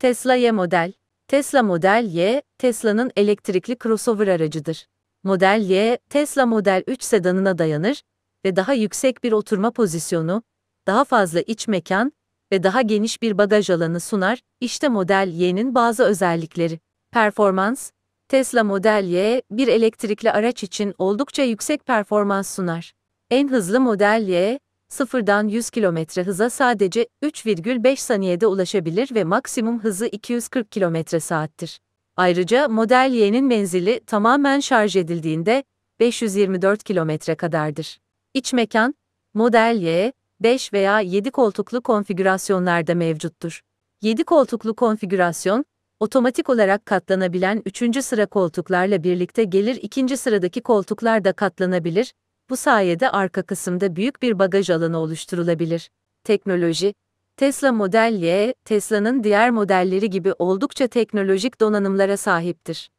Tesla Y model. Tesla Model Y, Tesla'nın elektrikli crossover aracıdır. Model Y, Tesla Model 3 sedanına dayanır ve daha yüksek bir oturma pozisyonu, daha fazla iç mekan ve daha geniş bir bagaj alanı sunar. İşte Model Y'nin bazı özellikleri. Performans Tesla Model Y, bir elektrikli araç için oldukça yüksek performans sunar. En hızlı Model Y, 0'dan 100 km hıza sadece 3,5 saniyede ulaşabilir ve maksimum hızı 240 km saattir. Ayrıca Model Y'nin menzili tamamen şarj edildiğinde 524 km kadardır. İç mekan, Model Y, 5 veya 7 koltuklu konfigürasyonlarda mevcuttur. 7 koltuklu konfigürasyon, otomatik olarak katlanabilen 3. sıra koltuklarla birlikte gelir 2. sıradaki koltuklar da katlanabilir, bu sayede arka kısımda büyük bir bagaj alanı oluşturulabilir. Teknoloji Tesla Model Y, Tesla'nın diğer modelleri gibi oldukça teknolojik donanımlara sahiptir.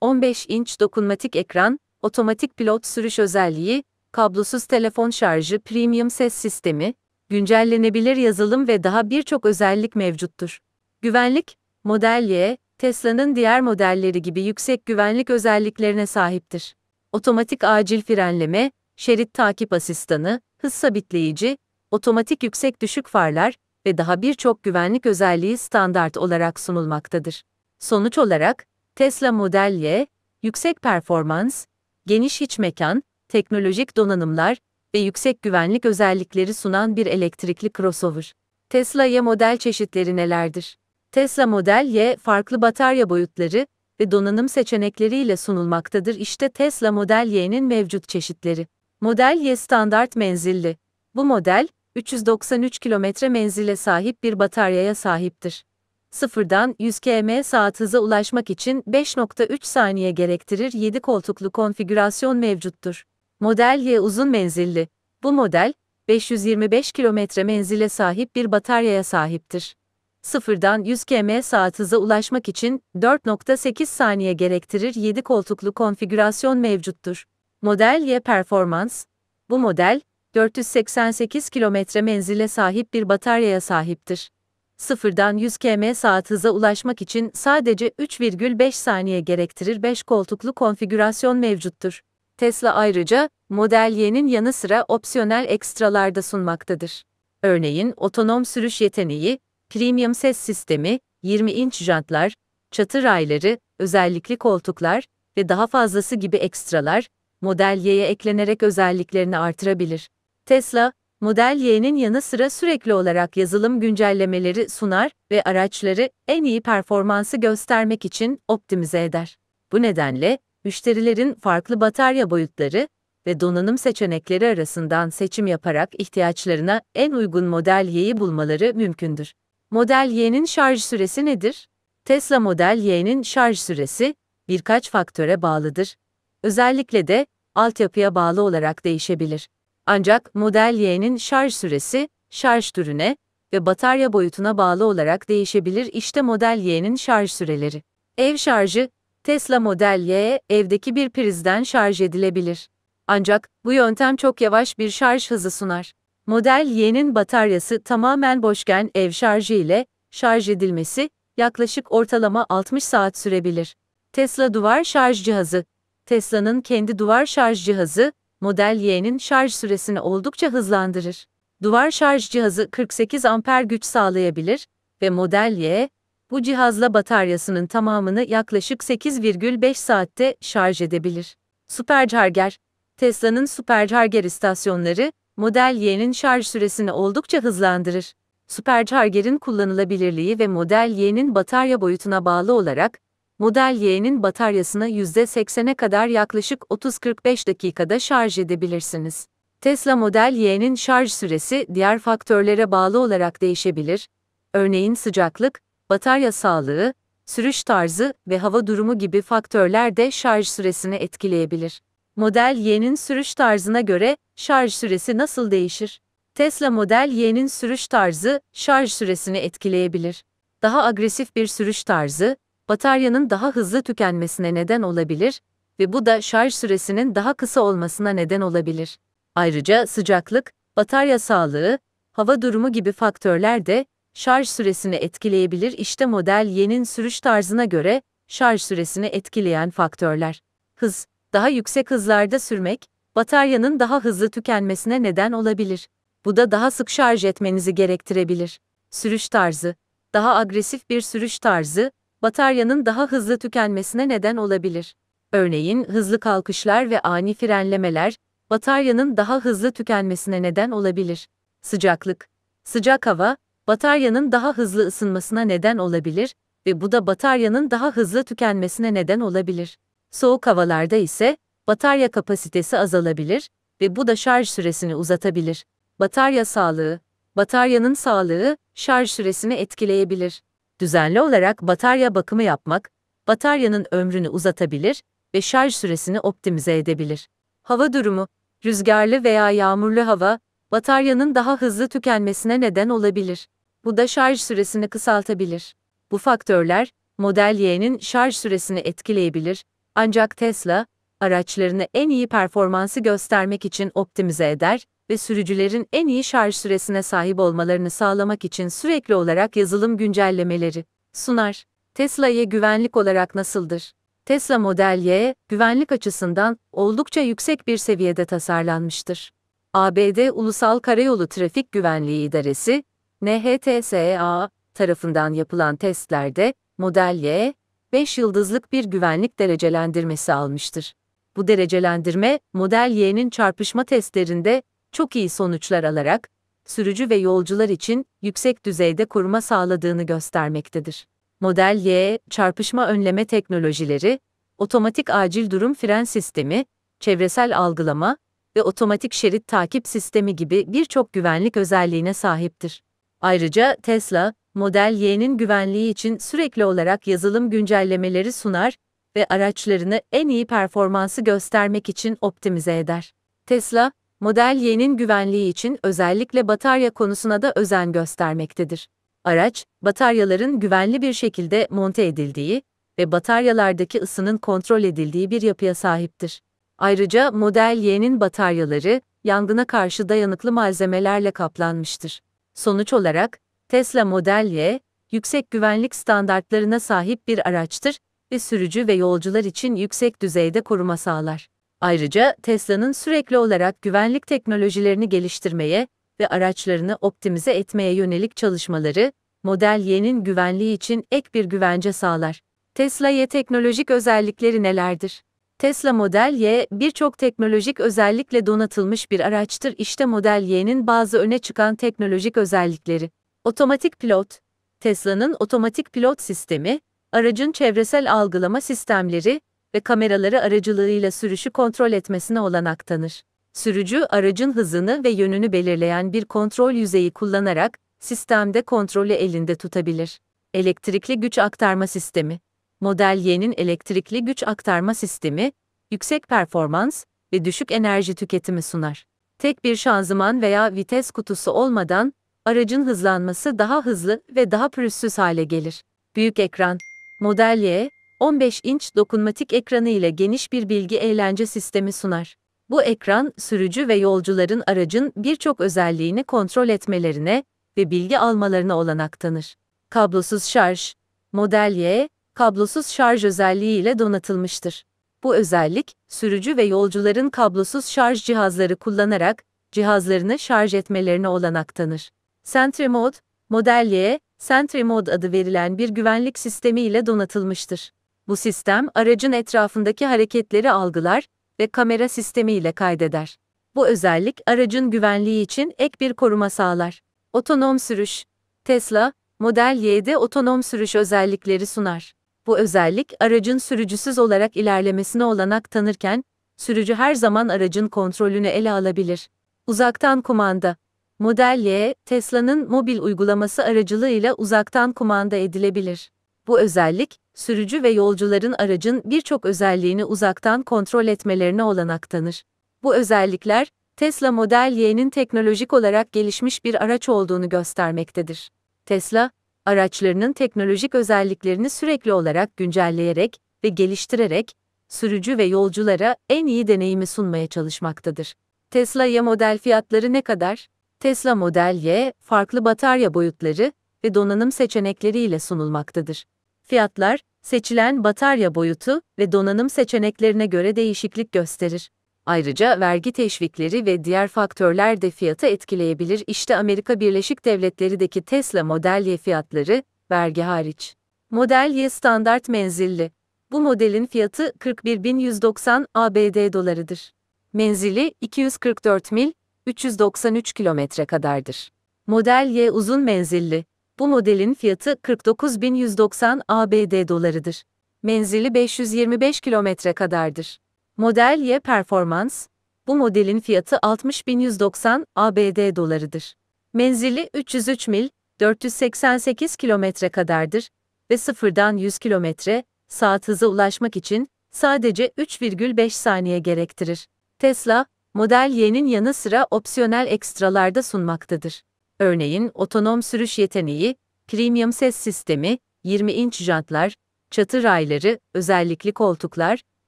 15 inç dokunmatik ekran, otomatik pilot sürüş özelliği, kablosuz telefon şarjı, premium ses sistemi, güncellenebilir yazılım ve daha birçok özellik mevcuttur. Güvenlik, Model Y, Tesla'nın diğer modelleri gibi yüksek güvenlik özelliklerine sahiptir. Otomatik acil frenleme, şerit takip asistanı, hız sabitleyici, otomatik yüksek düşük farlar ve daha birçok güvenlik özelliği standart olarak sunulmaktadır. Sonuç olarak, Tesla Model Y, yüksek performans, geniş iç mekan, teknolojik donanımlar ve yüksek güvenlik özellikleri sunan bir elektrikli crossover. Tesla Y model çeşitleri nelerdir? Tesla Model Y farklı batarya boyutları ve donanım seçenekleriyle sunulmaktadır. İşte Tesla Model Y'nin mevcut çeşitleri. Model Y standart menzilli. Bu model, 393 kilometre menzile sahip bir bataryaya sahiptir. Sıfırdan 100 km saat hıza ulaşmak için 5.3 saniye gerektirir 7 koltuklu konfigürasyon mevcuttur. Model Y uzun menzilli. Bu model, 525 kilometre menzile sahip bir bataryaya sahiptir. Sıfırdan 100 km saat hıza ulaşmak için 4.8 saniye gerektirir 7 koltuklu konfigürasyon mevcuttur. Model Y Performans, bu model, 488 kilometre menzile sahip bir bataryaya sahiptir. Sıfırdan 100 km saat hıza ulaşmak için sadece 3,5 saniye gerektirir 5 koltuklu konfigürasyon mevcuttur. Tesla ayrıca, Model Y'nin yanı sıra opsiyonel ekstralarda sunmaktadır. Örneğin otonom sürüş yeteneği, premium ses sistemi, 20 inç jantlar, çatı rayları, özellikli koltuklar ve daha fazlası gibi ekstralar, Model Y'ye eklenerek özelliklerini artırabilir. Tesla, Model Y'nin yanı sıra sürekli olarak yazılım güncellemeleri sunar ve araçları en iyi performansı göstermek için optimize eder. Bu nedenle, müşterilerin farklı batarya boyutları ve donanım seçenekleri arasından seçim yaparak ihtiyaçlarına en uygun Model Y'yi bulmaları mümkündür. Model Y'nin şarj süresi nedir? Tesla Model Y'nin şarj süresi birkaç faktöre bağlıdır Özellikle de altyapıya bağlı olarak değişebilir. Ancak Model Y'nin şarj süresi, şarj türüne ve batarya boyutuna bağlı olarak değişebilir. İşte Model Y'nin şarj süreleri. Ev şarjı, Tesla Model Y evdeki bir prizden şarj edilebilir. Ancak bu yöntem çok yavaş bir şarj hızı sunar. Model Y'nin bataryası tamamen boşken ev şarjı ile şarj edilmesi yaklaşık ortalama 60 saat sürebilir. Tesla duvar şarj cihazı Tesla'nın kendi duvar şarj cihazı, Model Y'nin şarj süresini oldukça hızlandırır. Duvar şarj cihazı 48 amper güç sağlayabilir ve Model Y, bu cihazla bataryasının tamamını yaklaşık 8,5 saatte şarj edebilir. Supercharger Tesla'nın Supercharger istasyonları, Model Y'nin şarj süresini oldukça hızlandırır. Supercharger'in kullanılabilirliği ve Model Y'nin batarya boyutuna bağlı olarak, Model Y'nin bataryasına %80'e kadar yaklaşık 30-45 dakikada şarj edebilirsiniz. Tesla Model Y'nin şarj süresi diğer faktörlere bağlı olarak değişebilir. Örneğin sıcaklık, batarya sağlığı, sürüş tarzı ve hava durumu gibi faktörler de şarj süresini etkileyebilir. Model Y'nin sürüş tarzına göre şarj süresi nasıl değişir? Tesla Model Y'nin sürüş tarzı şarj süresini etkileyebilir. Daha agresif bir sürüş tarzı, bataryanın daha hızlı tükenmesine neden olabilir ve bu da şarj süresinin daha kısa olmasına neden olabilir. Ayrıca sıcaklık, batarya sağlığı, hava durumu gibi faktörler de şarj süresini etkileyebilir. İşte model Y'nin sürüş tarzına göre şarj süresini etkileyen faktörler. Hız, daha yüksek hızlarda sürmek, bataryanın daha hızlı tükenmesine neden olabilir. Bu da daha sık şarj etmenizi gerektirebilir. Sürüş tarzı, daha agresif bir sürüş tarzı, bataryanın daha hızlı tükenmesine neden olabilir. Örneğin hızlı kalkışlar ve ani frenlemeler, bataryanın daha hızlı tükenmesine neden olabilir. Sıcaklık Sıcak hava, bataryanın daha hızlı ısınmasına neden olabilir ve bu da bataryanın daha hızlı tükenmesine neden olabilir. Soğuk havalarda ise, batarya kapasitesi azalabilir ve bu da şarj süresini uzatabilir. Batarya sağlığı Bataryanın sağlığı, şarj süresini etkileyebilir düzenli olarak batarya bakımı yapmak, bataryanın ömrünü uzatabilir ve şarj süresini optimize edebilir. Hava durumu, rüzgarlı veya yağmurlu hava, bataryanın daha hızlı tükenmesine neden olabilir. Bu da şarj süresini kısaltabilir. Bu faktörler, Model Y'nin şarj süresini etkileyebilir, ancak Tesla, araçlarını en iyi performansı göstermek için optimize eder ve sürücülerin en iyi şarj süresine sahip olmalarını sağlamak için sürekli olarak yazılım güncellemeleri sunar. Tesla Y güvenlik olarak nasıldır? Tesla Model Y, güvenlik açısından oldukça yüksek bir seviyede tasarlanmıştır. ABD Ulusal Karayolu Trafik Güvenliği İdaresi, NHTSA tarafından yapılan testlerde Model Y, 5 yıldızlık bir güvenlik derecelendirmesi almıştır. Bu derecelendirme, Model Y'nin çarpışma testlerinde çok iyi sonuçlar alarak, sürücü ve yolcular için yüksek düzeyde koruma sağladığını göstermektedir. Model Y, çarpışma önleme teknolojileri, otomatik acil durum fren sistemi, çevresel algılama ve otomatik şerit takip sistemi gibi birçok güvenlik özelliğine sahiptir. Ayrıca Tesla, Model Y'nin güvenliği için sürekli olarak yazılım güncellemeleri sunar ve araçlarını en iyi performansı göstermek için optimize eder. Tesla, model Y'nin güvenliği için özellikle batarya konusuna da özen göstermektedir. Araç, bataryaların güvenli bir şekilde monte edildiği ve bataryalardaki ısının kontrol edildiği bir yapıya sahiptir. Ayrıca model Y'nin bataryaları, yangına karşı dayanıklı malzemelerle kaplanmıştır. Sonuç olarak, Tesla Model Y, yüksek güvenlik standartlarına sahip bir araçtır ve sürücü ve yolcular için yüksek düzeyde koruma sağlar. Ayrıca Tesla'nın sürekli olarak güvenlik teknolojilerini geliştirmeye ve araçlarını optimize etmeye yönelik çalışmaları, Model Y'nin güvenliği için ek bir güvence sağlar. Tesla Y teknolojik özellikleri nelerdir? Tesla Model Y, birçok teknolojik özellikle donatılmış bir araçtır. İşte Model Y'nin bazı öne çıkan teknolojik özellikleri. Otomatik pilot. Tesla'nın otomatik pilot sistemi, aracın çevresel algılama sistemleri, ve kameraları aracılığıyla sürüşü kontrol etmesine olanak tanır. Sürücü aracın hızını ve yönünü belirleyen bir kontrol yüzeyi kullanarak sistemde kontrolü elinde tutabilir. Elektrikli güç aktarma sistemi. Model Y'nin elektrikli güç aktarma sistemi yüksek performans ve düşük enerji tüketimi sunar. Tek bir şanzıman veya vites kutusu olmadan aracın hızlanması daha hızlı ve daha pürüzsüz hale gelir. Büyük ekran. Model Y 15 inç dokunmatik ekranı ile geniş bir bilgi eğlence sistemi sunar. Bu ekran, sürücü ve yolcuların aracın birçok özelliğini kontrol etmelerine ve bilgi almalarına olanak tanır. Kablosuz şarj, Model Y, kablosuz şarj özelliği ile donatılmıştır. Bu özellik, sürücü ve yolcuların kablosuz şarj cihazları kullanarak cihazlarını şarj etmelerine olanak tanır. Sentry Mode, Model Y, Sentry Mode adı verilen bir güvenlik sistemi ile donatılmıştır. Bu sistem aracın etrafındaki hareketleri algılar ve kamera sistemi ile kaydeder. Bu özellik aracın güvenliği için ek bir koruma sağlar. Otonom sürüş Tesla, Model Y'de otonom sürüş özellikleri sunar. Bu özellik aracın sürücüsüz olarak ilerlemesine olanak tanırken, sürücü her zaman aracın kontrolünü ele alabilir. Uzaktan kumanda Model Y, Tesla'nın mobil uygulaması aracılığıyla uzaktan kumanda edilebilir. Bu özellik, sürücü ve yolcuların aracın birçok özelliğini uzaktan kontrol etmelerine olanak tanır. Bu özellikler, Tesla Model Y'nin teknolojik olarak gelişmiş bir araç olduğunu göstermektedir. Tesla, araçlarının teknolojik özelliklerini sürekli olarak güncelleyerek ve geliştirerek sürücü ve yolculara en iyi deneyimi sunmaya çalışmaktadır. Tesla Y model fiyatları ne kadar? Tesla Model Y, farklı batarya boyutları ve donanım seçenekleriyle sunulmaktadır. Fiyatlar, seçilen batarya boyutu ve donanım seçeneklerine göre değişiklik gösterir. Ayrıca vergi teşvikleri ve diğer faktörler de fiyatı etkileyebilir. İşte Amerika Birleşik Devletleri'deki Tesla Model Y fiyatları, vergi hariç. Model Y standart menzilli. Bu modelin fiyatı 41.190 ABD dolarıdır. Menzili 244 mil, 393 kilometre kadardır. Model Y uzun menzilli. Bu modelin fiyatı 49.190 ABD dolarıdır. Menzili 525 kilometre kadardır. Model Y Performans, bu modelin fiyatı 60.190 ABD dolarıdır. Menzili 303 mil, 488 kilometre kadardır ve sıfırdan 100 kilometre saat hıza ulaşmak için sadece 3,5 saniye gerektirir. Tesla, Model Y'nin yanı sıra opsiyonel ekstralarda sunmaktadır örneğin otonom sürüş yeteneği, premium ses sistemi, 20 inç jantlar, çatı rayları, özellikli koltuklar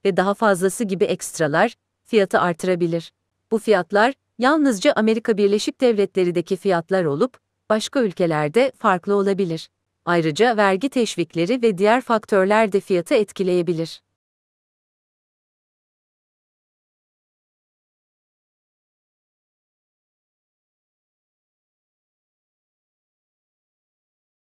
ve daha fazlası gibi ekstralar fiyatı artırabilir. Bu fiyatlar yalnızca Amerika Birleşik Devletleri'deki fiyatlar olup başka ülkelerde farklı olabilir. Ayrıca vergi teşvikleri ve diğer faktörler de fiyatı etkileyebilir.